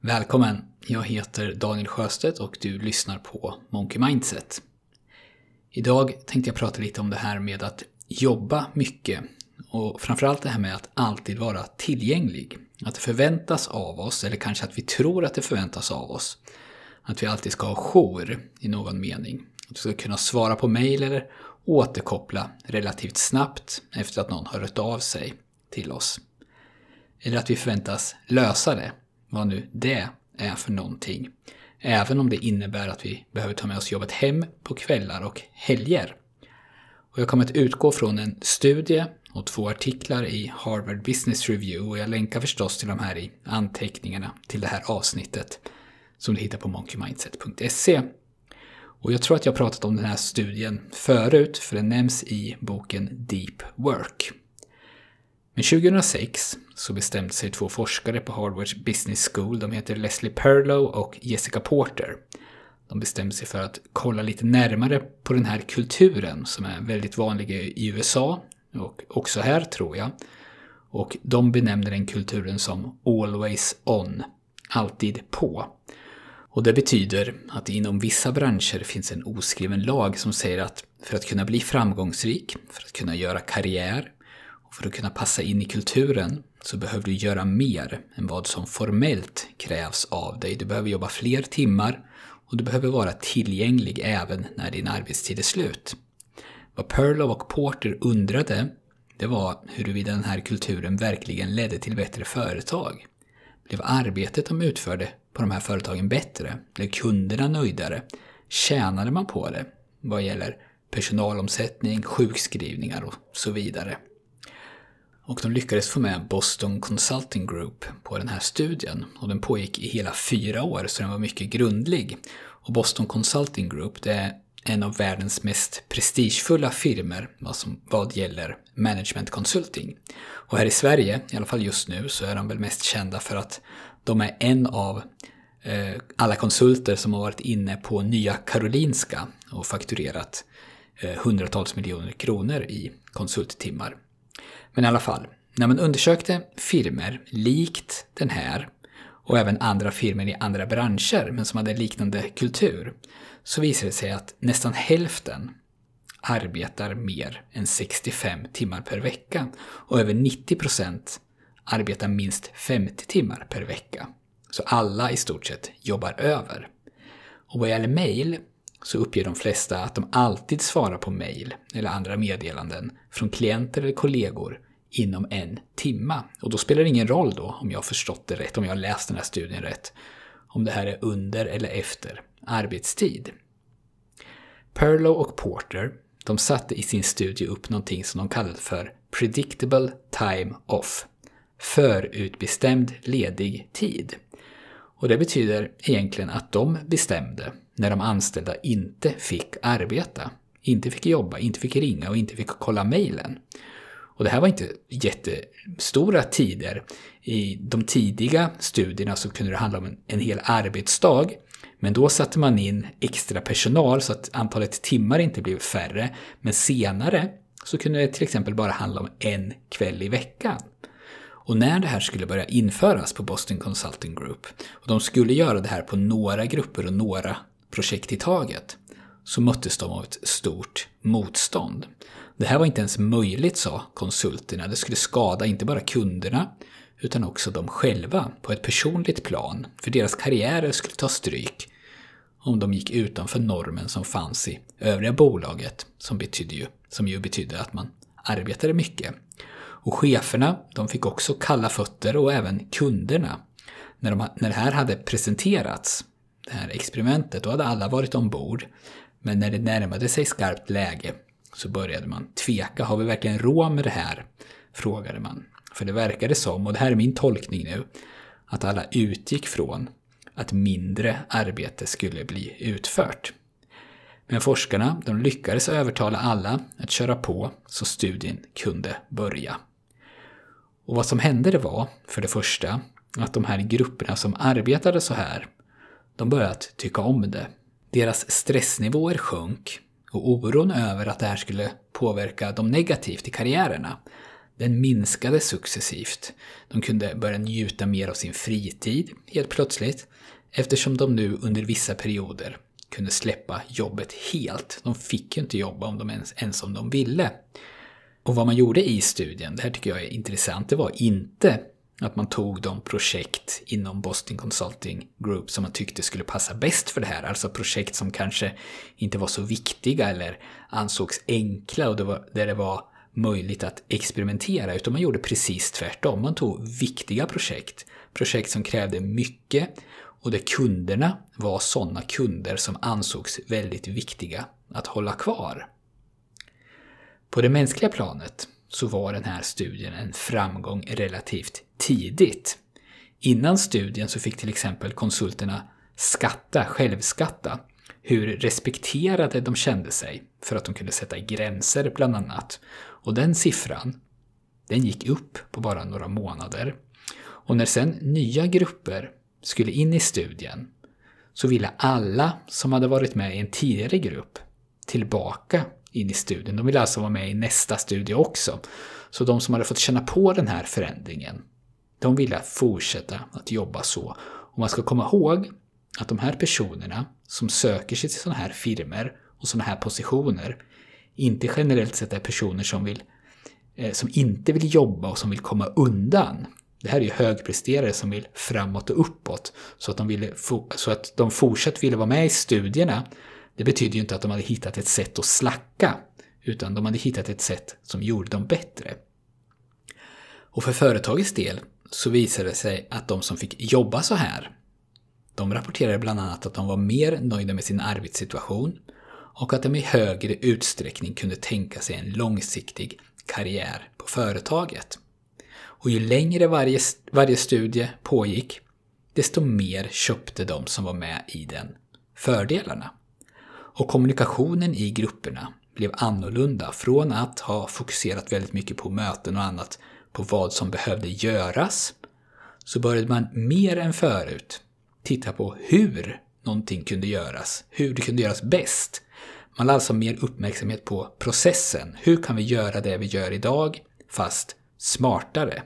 Välkommen! Jag heter Daniel Sjöstedt och du lyssnar på Monkey Mindset. Idag tänkte jag prata lite om det här med att jobba mycket och framförallt det här med att alltid vara tillgänglig. Att det förväntas av oss, eller kanske att vi tror att det förväntas av oss, att vi alltid ska ha jour i någon mening. Att vi ska kunna svara på mejl eller återkoppla relativt snabbt efter att någon har hört av sig till oss. Eller att vi förväntas lösa det vad nu det är för någonting. Även om det innebär att vi behöver ta med oss jobbet hem på kvällar och helger. Och jag kommer att utgå från en studie och två artiklar i Harvard Business Review och jag länkar förstås till de här i anteckningarna till det här avsnittet som du hittar på monkeymindset.se. Och jag tror att jag pratat om den här studien förut för den nämns i boken Deep Work. Men 2006 så bestämde sig två forskare på Harvards Business School, de heter Leslie Perlow och Jessica Porter. De bestämde sig för att kolla lite närmare på den här kulturen som är väldigt vanlig i USA och också här tror jag. Och de benämner den kulturen som “always on”, alltid på. Och det betyder att inom vissa branscher finns en oskriven lag som säger att för att kunna bli framgångsrik, för att kunna göra karriär, och för att kunna passa in i kulturen så behöver du göra mer än vad som formellt krävs av dig. Du behöver jobba fler timmar och du behöver vara tillgänglig även när din arbetstid är slut. Vad Perlow och Porter undrade det var huruvida den här kulturen verkligen ledde till bättre företag. Blev arbetet de utförde på de här företagen bättre? Blev kunderna nöjdare? Tjänade man på det vad gäller personalomsättning, sjukskrivningar och så vidare? Och de lyckades få med Boston Consulting Group på den här studien. Och den pågick i hela fyra år, så den var mycket grundlig. Och Boston Consulting Group, det är en av världens mest prestigefulla firmer alltså vad gäller management-consulting. Och här i Sverige, i alla fall just nu, så är de väl mest kända för att de är en av eh, alla konsulter som har varit inne på Nya Karolinska och fakturerat eh, hundratals miljoner kronor i konsulttimmar. Men i alla fall, när man undersökte firmer likt den här och även andra firmer i andra branscher men som hade liknande kultur så visade det sig att nästan hälften arbetar mer än 65 timmar per vecka och över 90% arbetar minst 50 timmar per vecka. Så alla i stort sett jobbar över. Och vad gäller mail så uppger de flesta att de alltid svarar på mail eller andra meddelanden från klienter eller kollegor inom en timme. Och då spelar det ingen roll då om jag har förstått det rätt, om jag har läst den här studien rätt, om det här är under eller efter arbetstid. Perlow och Porter de satte i sin studie upp någonting som de kallade för predictable time off, förutbestämd ledig tid. Och det betyder egentligen att de bestämde när de anställda inte fick arbeta, inte fick jobba, inte fick ringa och inte fick kolla mejlen. Och det här var inte jättestora tider. I de tidiga studierna så kunde det handla om en, en hel arbetsdag. Men då satte man in extra personal så att antalet timmar inte blev färre. Men senare så kunde det till exempel bara handla om en kväll i veckan. Och när det här skulle börja införas på Boston Consulting Group, och de skulle göra det här på några grupper och några projekt i taget, så möttes de av ett stort motstånd. Det här var inte ens möjligt, sa konsulterna. Det skulle skada inte bara kunderna, utan också dem själva på ett personligt plan, för deras karriärer skulle ta stryk om de gick utanför normen som fanns i övriga bolaget, som, betydde ju, som ju betydde att man arbetade mycket. Och cheferna, de fick också kalla fötter och även kunderna. När, de, när det här hade presenterats, det här experimentet, då hade alla varit ombord. Men när det närmade sig skarpt läge så började man tveka. Har vi verkligen råd med det här? frågade man. För det verkade som, och det här är min tolkning nu, att alla utgick från att mindre arbete skulle bli utfört. Men forskarna de lyckades övertala alla att köra på så studien kunde börja. Och vad som hände det var, för det första, att de här grupperna som arbetade så här, de började tycka om det. Deras stressnivåer sjönk och oron över att det här skulle påverka dem negativt i karriärerna den minskade successivt. De kunde börja njuta mer av sin fritid helt plötsligt eftersom de nu under vissa perioder kunde släppa jobbet helt. De fick ju inte jobba om de ens, ens om de ville. Och vad man gjorde i studien, det här tycker jag är intressant, det var inte att man tog de projekt inom Boston Consulting Group som man tyckte skulle passa bäst för det här. Alltså projekt som kanske inte var så viktiga eller ansågs enkla och det var, där det var möjligt att experimentera. Utan man gjorde precis tvärtom. Man tog viktiga projekt. Projekt som krävde mycket och där kunderna var sådana kunder som ansågs väldigt viktiga att hålla kvar. På det mänskliga planet så var den här studien en framgång relativt tidigt. Innan studien så fick till exempel konsulterna skatta, självskatta, hur respekterade de kände sig för att de kunde sätta gränser bland annat. Och den siffran, den gick upp på bara några månader. Och när sen nya grupper skulle in i studien så ville alla som hade varit med i en tidigare grupp tillbaka in i studien. De ville alltså vara med i nästa studie också. Så de som hade fått känna på den här förändringen, de ville fortsätta att jobba så. Och man ska komma ihåg att de här personerna som söker sig till sådana här firmer och sådana här positioner inte generellt sett är personer som, vill, eh, som inte vill jobba och som vill komma undan. Det här är ju högpresterare som vill framåt och uppåt. Så att de, ville, så att de fortsatt ville vara med i studierna det betyder ju inte att de hade hittat ett sätt att slacka, utan de hade hittat ett sätt som gjorde dem bättre. Och för företagets del så visade det sig att de som fick jobba så här, de rapporterade bland annat att de var mer nöjda med sin arbetssituation och att de i högre utsträckning kunde tänka sig en långsiktig karriär på företaget. Och ju längre varje, varje studie pågick, desto mer köpte de som var med i den fördelarna. Och kommunikationen i grupperna blev annorlunda från att ha fokuserat väldigt mycket på möten och annat på vad som behövde göras så började man mer än förut titta på hur någonting kunde göras, hur det kunde göras bäst. Man lade alltså mer uppmärksamhet på processen. Hur kan vi göra det vi gör idag, fast smartare?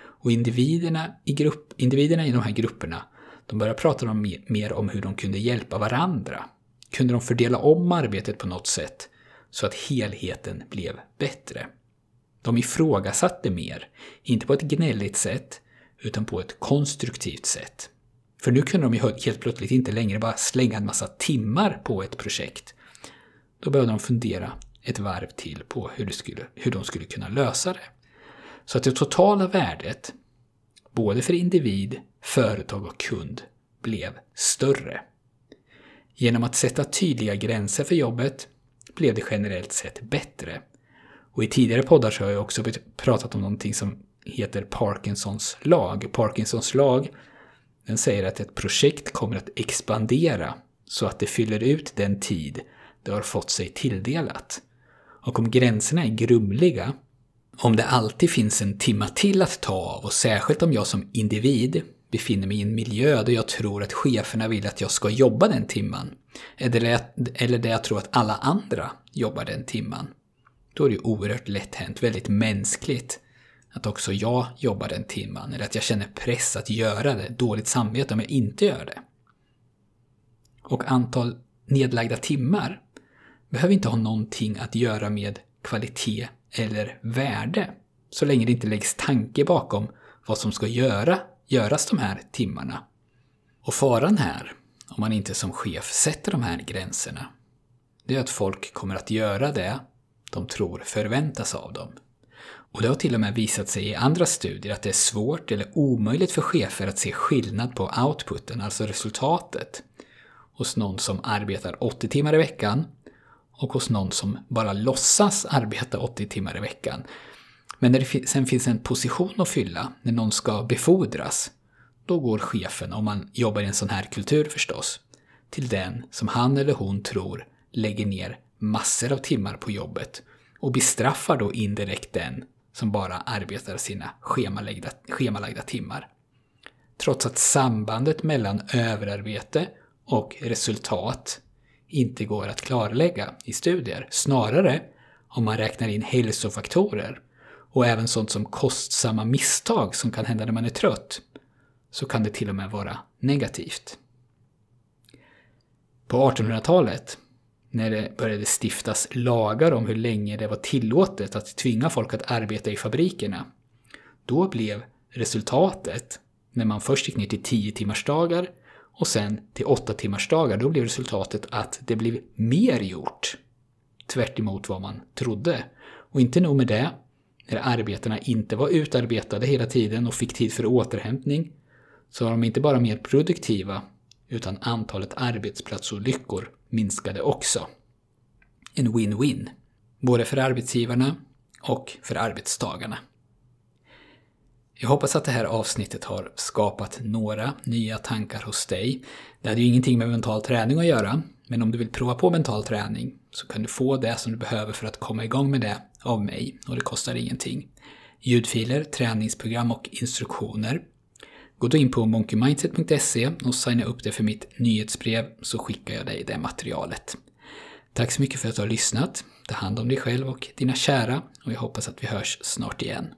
Och individerna i, grupp, individerna i de här grupperna, de började prata om, mer om hur de kunde hjälpa varandra kunde de fördela om arbetet på något sätt så att helheten blev bättre. De ifrågasatte mer, inte på ett gnälligt sätt, utan på ett konstruktivt sätt. För nu kunde de ju helt plötsligt inte längre bara slänga en massa timmar på ett projekt. Då behövde de fundera ett varv till på hur, skulle, hur de skulle kunna lösa det. Så att det totala värdet, både för individ, företag och kund, blev större. Genom att sätta tydliga gränser för jobbet blev det generellt sett bättre. Och i tidigare poddar så har jag också pratat om någonting som heter Parkinsons lag. Parkinsons lag den säger att ett projekt kommer att expandera så att det fyller ut den tid det har fått sig tilldelat. Och om gränserna är grumliga, om det alltid finns en timma till att ta av och särskilt om jag som individ befinner mig i en miljö där jag tror att cheferna vill att jag ska jobba den timman. Eller, där jag tror att alla andra jobbar den timman. Då är det oerhört lätt hänt, väldigt mänskligt, att också jag jobbar den timman. Eller att jag känner press att göra det, dåligt samvete om jag inte gör det. Och antal nedlagda timmar behöver inte ha någonting att göra med kvalitet eller värde, så länge det inte läggs tanke bakom vad som ska göra göras de här timmarna. Och faran här, om man inte som chef sätter de här gränserna, det är att folk kommer att göra det de tror förväntas av dem. Och det har till och med visat sig i andra studier att det är svårt eller omöjligt för chefer att se skillnad på outputen, alltså resultatet, hos någon som arbetar 80 timmar i veckan och hos någon som bara låtsas arbeta 80 timmar i veckan men när det sen finns en position att fylla, när någon ska befordras, då går chefen, om man jobbar i en sån här kultur förstås, till den som han eller hon tror lägger ner massor av timmar på jobbet och bestraffar då indirekt den som bara arbetar sina schemalagda, schemalagda timmar. Trots att sambandet mellan överarbete och resultat inte går att klarlägga i studier. Snarare om man räknar in hälsofaktorer och även sånt som kostsamma misstag som kan hända när man är trött, så kan det till och med vara negativt. På 1800-talet, när det började stiftas lagar om hur länge det var tillåtet att tvinga folk att arbeta i fabrikerna, då blev resultatet, när man först gick ner till 10 timmars dagar och sen till 8 timmars dagar, då blev resultatet att det blev mer gjort. Tvärt vad man trodde. Och inte nog med det, när arbetena inte var utarbetade hela tiden och fick tid för återhämtning så var de inte bara mer produktiva utan antalet arbetsplatsolyckor minskade också. En win-win. Både för arbetsgivarna och för arbetstagarna. Jag hoppas att det här avsnittet har skapat några nya tankar hos dig. Det hade ju ingenting med mental träning att göra, men om du vill prova på mental träning så kan du få det som du behöver för att komma igång med det av mig och det kostar ingenting. Ljudfiler, träningsprogram och instruktioner. Gå då in på monkeymindset.se och signa upp dig för mitt nyhetsbrev så skickar jag dig det materialet. Tack så mycket för att du har lyssnat. Ta hand om dig själv och dina kära och jag hoppas att vi hörs snart igen.